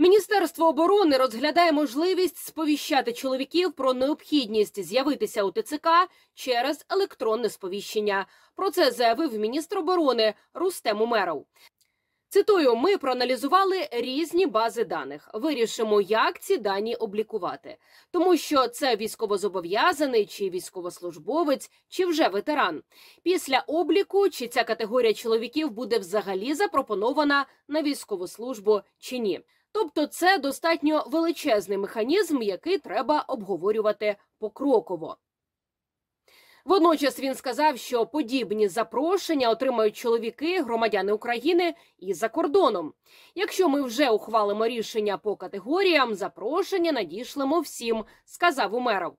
Міністерство оборони розглядає можливість сповіщати чоловіків про необхідність з'явитися у ТЦК через електронне сповіщення. Про це заявив міністр оборони Рустем Умеров. Цитую, ми проаналізували різні бази даних. Вирішимо, як ці дані облікувати, тому що це військовозобов'язаний, чи військовослужбовець, чи вже ветеран. Після обліку чи ця категорія чоловіків буде взагалі запропонована на військову службу чи ні. Тобто, це достатньо величезний механізм, який треба обговорювати покроково. Водночас він сказав, що подібні запрошення отримають чоловіки, громадяни України і за кордоном. Якщо ми вже ухвалимо рішення по категоріям, запрошення надійшлемо всім, сказав Умеров.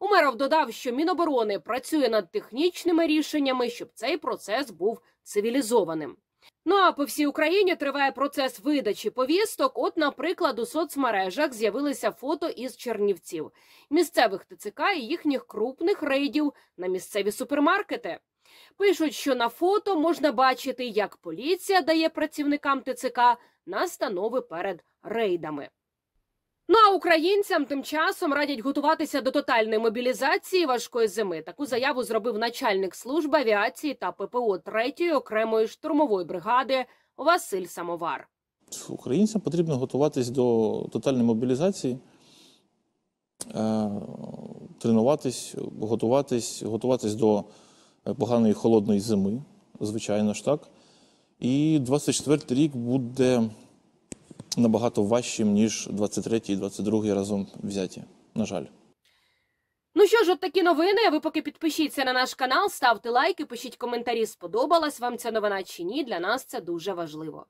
Умеров додав, що Міноборони працює над технічними рішеннями, щоб цей процес був цивілізованим. Ну а по всій Україні триває процес видачі повісток. От, наприклад, у соцмережах з'явилися фото із чернівців, місцевих ТЦК і їхніх крупних рейдів на місцеві супермаркети. Пишуть, що на фото можна бачити, як поліція дає працівникам ТЦК настанови перед рейдами. Ну а українцям тим часом радять готуватися до тотальної мобілізації важкої зими. Таку заяву зробив начальник служби авіації та ППО 3-ї окремої штурмової бригади Василь Самовар. Українцям потрібно готуватись до тотальної мобілізації, е, тренуватись, готуватись, готуватись до поганої холодної зими, звичайно ж так. І 24-й рік буде набагато важчим, ніж 23 і 22 разом взяті. На жаль. Ну що ж, от такі новини. Ви поки підпишіться на наш канал, ставте лайки, пишіть коментарі, сподобалась вам ця новина чи ні. Для нас це дуже важливо.